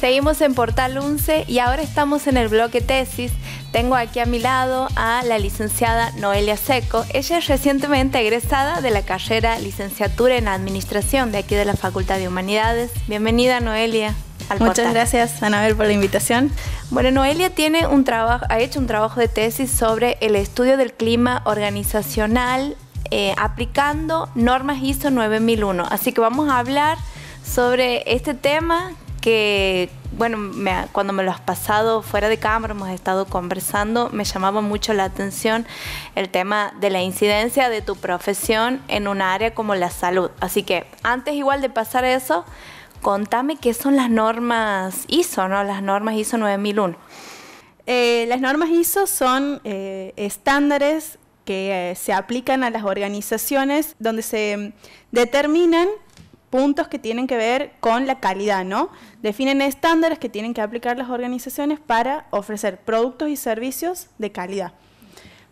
Seguimos en Portal 11 y ahora estamos en el bloque tesis tengo aquí a mi lado a la licenciada Noelia Seco. Ella es recientemente egresada de la carrera Licenciatura en Administración de aquí de la Facultad de Humanidades. Bienvenida, Noelia. Muchas gracias, Anabel, por la invitación. Bueno, Noelia tiene un trabajo, ha hecho un trabajo de tesis sobre el estudio del clima organizacional eh, aplicando normas ISO 9001. Así que vamos a hablar sobre este tema que bueno, cuando me lo has pasado fuera de cámara, hemos estado conversando, me llamaba mucho la atención el tema de la incidencia de tu profesión en un área como la salud. Así que antes igual de pasar eso, contame qué son las normas ISO, ¿no? Las normas ISO 9001. Eh, las normas ISO son eh, estándares que eh, se aplican a las organizaciones donde se mm, determinan puntos que tienen que ver con la calidad, ¿no? Definen estándares que tienen que aplicar las organizaciones para ofrecer productos y servicios de calidad.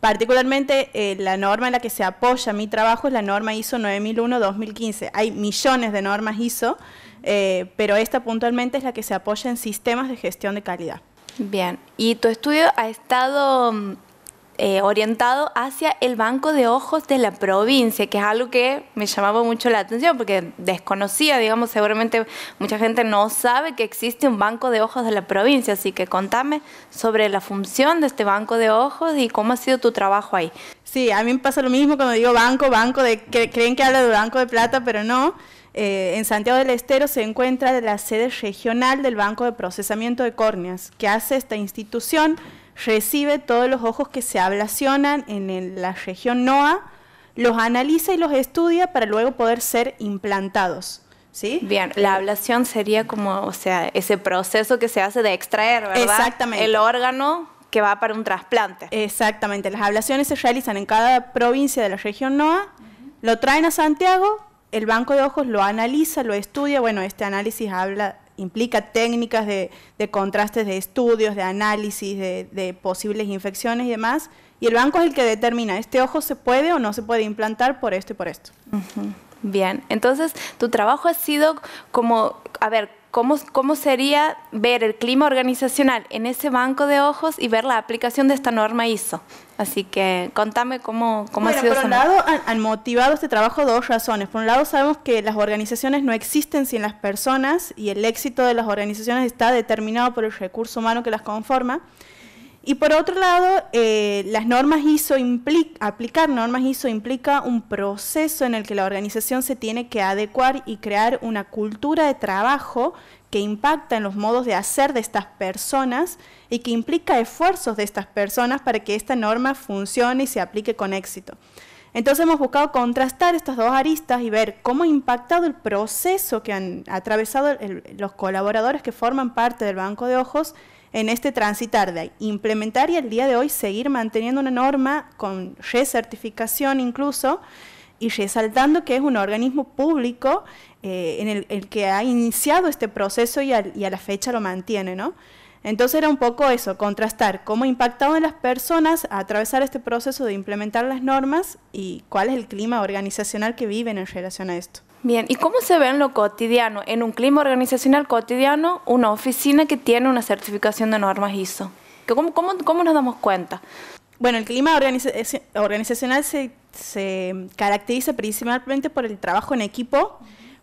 Particularmente eh, la norma en la que se apoya mi trabajo es la norma ISO 9001-2015. Hay millones de normas ISO, eh, pero esta puntualmente es la que se apoya en sistemas de gestión de calidad. Bien, ¿y tu estudio ha estado mm, eh, orientado hacia el banco de ojos de la provincia, que es algo que me llamaba mucho la atención porque desconocía, digamos, seguramente mucha gente no sabe que existe un banco de ojos de la provincia, así que contame sobre la función de este banco de ojos y cómo ha sido tu trabajo ahí. Sí, a mí me pasa lo mismo cuando digo banco, banco, de, que creen que hablo de banco de plata, pero no. Eh, en Santiago del Estero se encuentra la sede regional del Banco de Procesamiento de Córneas, que hace esta institución recibe todos los ojos que se ablacionan en la región NOA, los analiza y los estudia para luego poder ser implantados. ¿Sí? Bien, la ablación sería como, o sea, ese proceso que se hace de extraer, ¿verdad? Exactamente. El órgano que va para un trasplante. Exactamente, las ablaciones se realizan en cada provincia de la región NOA, lo traen a Santiago, el banco de ojos lo analiza, lo estudia, bueno, este análisis habla implica técnicas de, de contrastes de estudios, de análisis, de, posibles infecciones y demás. Y el banco es el que determina, este ojo se puede o no se puede implantar por esto y por esto. Bien, entonces tu trabajo ha sido como, a ver, ¿Cómo, sería ver el clima organizacional en ese banco de ojos y ver la aplicación de esta norma ISO? Así que contame cómo, cómo ha sido. Por un lado, han, motivado este trabajo dos razones. Por un lado, sabemos que las organizaciones no existen sin las personas y el éxito de las organizaciones está determinado por el recurso humano que las conforma. Y por otro lado, eh, las normas ISO aplicar normas ISO implica un proceso en el que la organización se tiene que adecuar y crear una cultura de trabajo que impacta en los modos de hacer de estas personas y que implica esfuerzos de estas personas para que esta norma funcione y se aplique con éxito. Entonces hemos buscado contrastar estas dos aristas y ver cómo ha impactado el proceso que han atravesado los colaboradores que forman parte del Banco de Ojos en este transitar de implementar y el día de hoy seguir manteniendo una norma con certificación incluso y resaltando que es un organismo público eh, en el, que ha iniciado este proceso y, a la fecha lo mantiene, ¿no? Entonces era un poco eso, contrastar cómo ha impactado en las personas a atravesar este proceso de implementar las normas y cuál es el clima organizacional que viven en relación a esto. Bien, ¿y cómo se ve en lo cotidiano, en un clima organizacional cotidiano, una oficina que tiene una certificación de normas ISO? ¿Cómo, nos damos cuenta? Bueno, el clima organizacional se, caracteriza principalmente por el trabajo en equipo,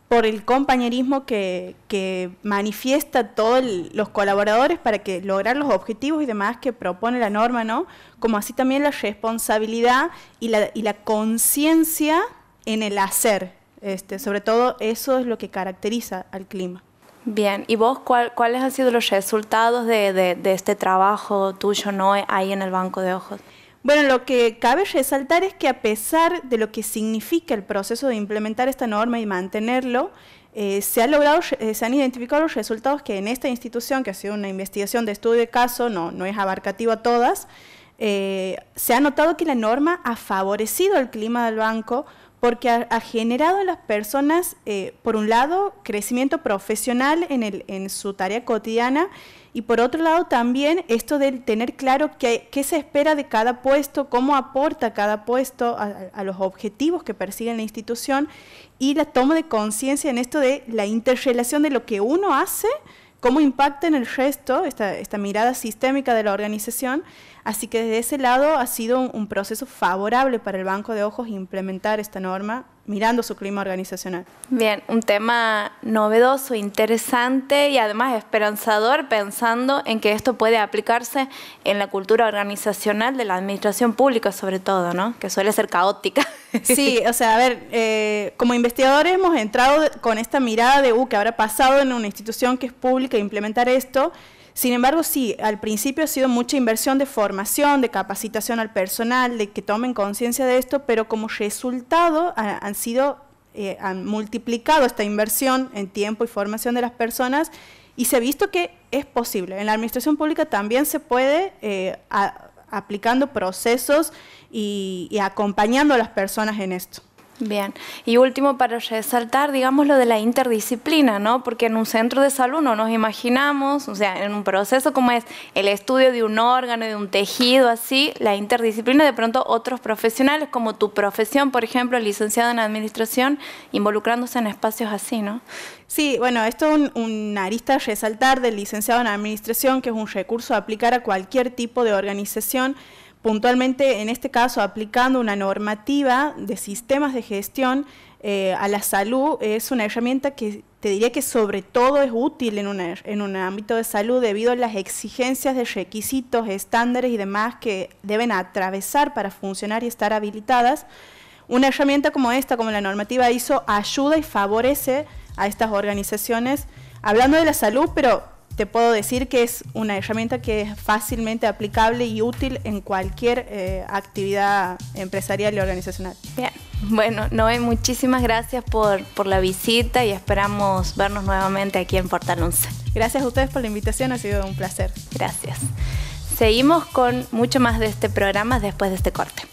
por el compañerismo que, manifiesta todos los colaboradores para que lograr los objetivos y demás que propone la norma, ¿no? Como así también la responsabilidad y la, y la conciencia en el hacer, este, sobre todo eso es lo que caracteriza al clima. Bien, ¿y vos cuáles han sido los resultados de, este trabajo tuyo, Noé, ahí en el Banco de Ojos? Bueno, lo que cabe resaltar es que a pesar de lo que significa el proceso de implementar esta norma y mantenerlo, eh, se, ha eh, se han identificado los resultados que en esta institución, que ha sido una investigación de estudio de caso, no, es abarcativo a todas, eh, se ha notado que la norma ha favorecido el clima del banco porque ha, generado a las personas, eh, por un lado, crecimiento profesional en, su tarea cotidiana y por otro lado también esto de tener claro qué, se espera de cada puesto, cómo aporta cada puesto a, a los objetivos que persigue la institución y la toma de conciencia en esto de la interrelación de lo que uno hace cómo impacta en el resto esta, mirada sistémica de la organización. Así que desde ese lado ha sido un, un proceso favorable para el Banco de Ojos implementar esta norma mirando su clima organizacional. Bien, un tema novedoso, interesante y además esperanzador pensando en que esto puede aplicarse en la cultura organizacional de la administración pública sobre todo, ¿no? Que suele ser caótica. Sí, o sea, a ver, eh, como investigadores hemos entrado con esta mirada de, uh, que habrá pasado en una institución que es pública implementar esto sin embargo, sí, al principio ha sido mucha inversión de formación, de capacitación al personal, de que tomen conciencia de esto, pero como resultado han sido, eh, multiplicado esta inversión en tiempo y formación de las personas y se ha visto que es posible. En la administración pública también se puede, eh, aplicando procesos y acompañando a las personas en esto. Bien, y último para resaltar, digamos, lo de la interdisciplina, ¿no? Porque en un centro de salud no nos imaginamos, o sea, en un proceso como es el estudio de un órgano, de un tejido, así, la interdisciplina, de pronto otros profesionales, como tu profesión, por ejemplo, licenciado en administración, involucrándose en espacios así, ¿no? Sí, bueno, esto es un, arista resaltar del licenciado en administración, que es un recurso a aplicar a cualquier tipo de organización puntualmente en este caso aplicando una normativa de sistemas de gestión eh, a la salud es una herramienta que te diría que sobre todo es útil en, en un ámbito de salud debido a las exigencias de requisitos, estándares y demás que deben atravesar para funcionar y estar habilitadas. Una herramienta como esta, como la normativa hizo ayuda y favorece a estas organizaciones, hablando de la salud, pero te puedo decir que es una herramienta que es fácilmente aplicable y útil en cualquier eh, actividad empresarial y organizacional. Bien. Bueno, Noé, muchísimas gracias por, por la visita y esperamos vernos nuevamente aquí en Portalunce. Gracias a ustedes por la invitación, ha sido un placer. Gracias. Seguimos con mucho más de este programa después de este corte.